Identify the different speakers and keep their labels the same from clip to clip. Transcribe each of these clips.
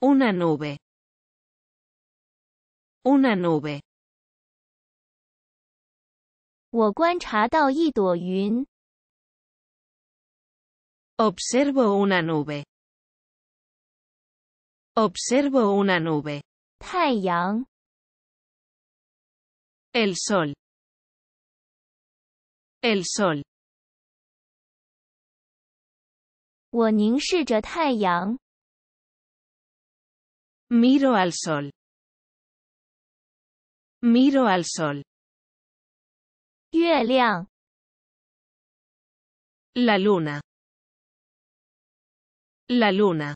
Speaker 1: Una nube, una nube. observo una nube. Observo una nube. el sol. El sol. 我凝视着太阳。Miro al sol. Miro al sol. 月亮。La luna. La luna.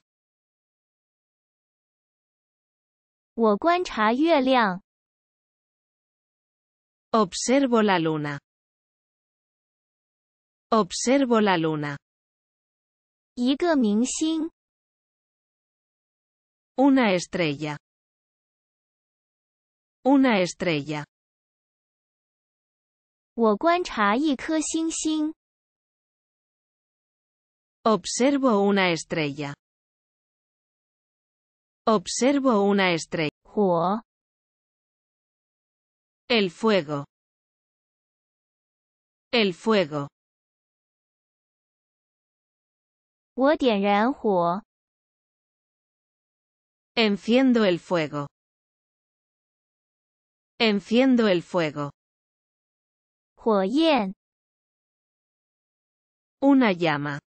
Speaker 1: 我观察月亮。Observo la luna. Observo la luna. Una estrella. Una estrella. Observo una estrella. Observo una estrella. El fuego. El fuego. enciendo el fuego. Enciendo el fuego. Una llama.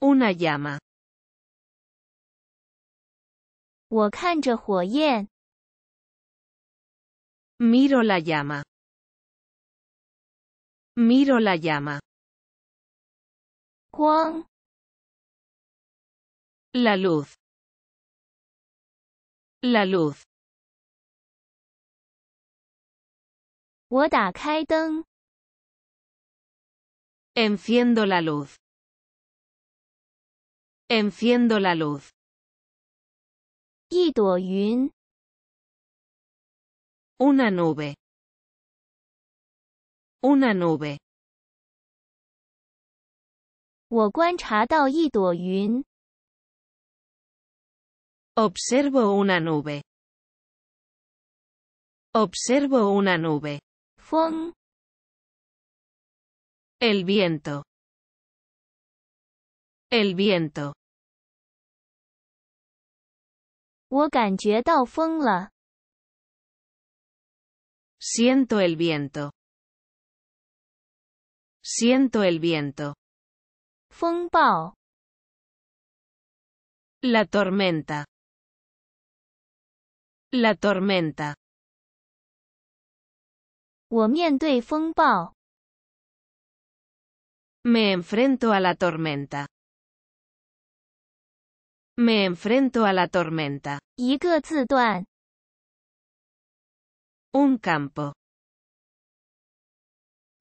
Speaker 1: Una llama. miro la llama. Miro la llama la luz, la luz. Enciendo la luz, enciendo la luz. Una nube, una nube。OBSERVO una nube. Observo una nube. EL viento. El viento. Siento el viento. Siento el viento la tormenta, la tormenta me enfrento a la tormenta, me enfrento a la tormenta un campo,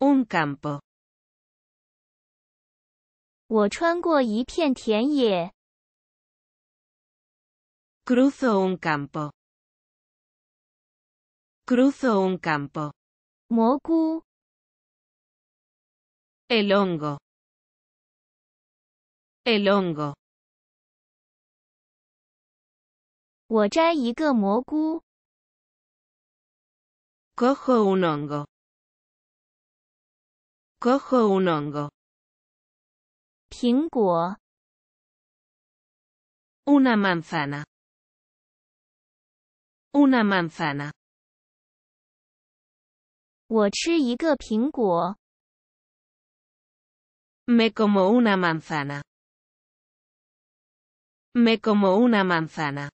Speaker 1: un campo。我穿过一片田野。Cruzo un campo. Cruzo un campo. 蘑菇。El hongo. El hongo. 我摘一个蘑菇。Cojo un hongo. Cojo un hongo. una manzana una manzana 我吃一个苹果 me como una manzana me como una manzana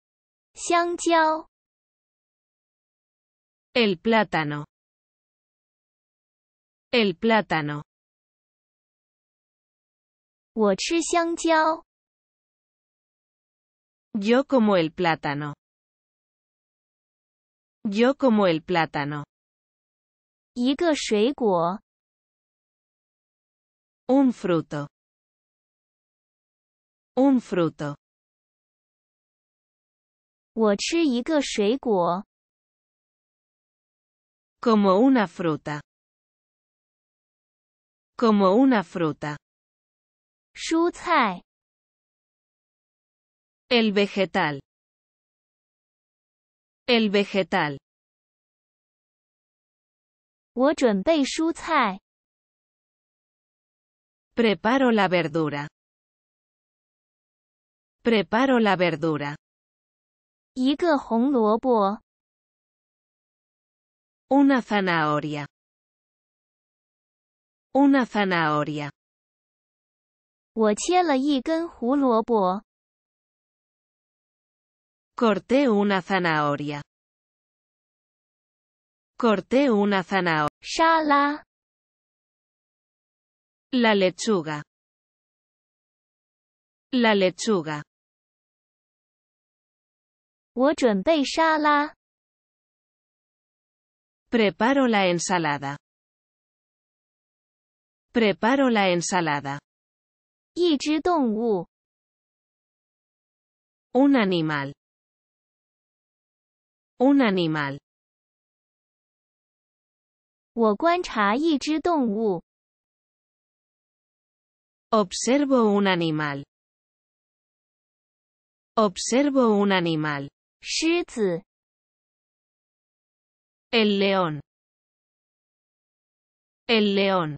Speaker 1: el plátano el plátano yo como el plátano. Yo como el plátano. Un fruto. Un fruto. como una fruta. Como una fruta. 蔬菜 el vegetal el vegetal 我准备蔬菜 preparo la verdura preparo la verdura 一个红萝卜 una zanahoria una zanahoria Corté una zanahoria. Corté una zanahoria. La lechuga. La lechuga. preparo la ensalada. Preparo la ensalada. Un animal. Un animal. Observo un animal. Observo un animal. El león. El león.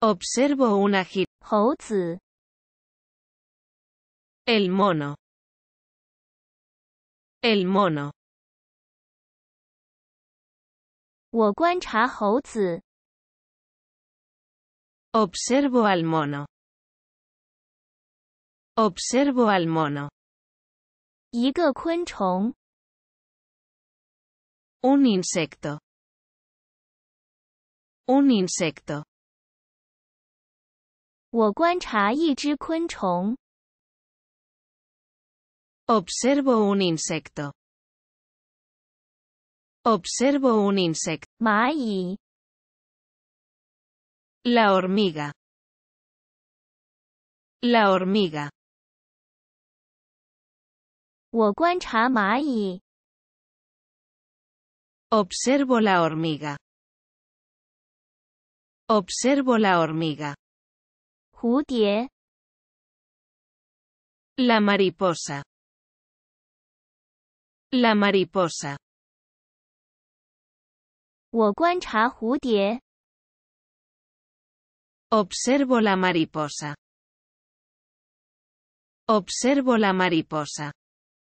Speaker 1: Observo una jirafa. El mono. El mono. observo al mono. Observo al mono. Un insecto. Un insecto. Observo un insecto. Observo un insecto. La hormiga. La hormiga. Observo la hormiga. Observo la hormiga la mariposa. La mariposa. Observo la mariposa. Observo la mariposa.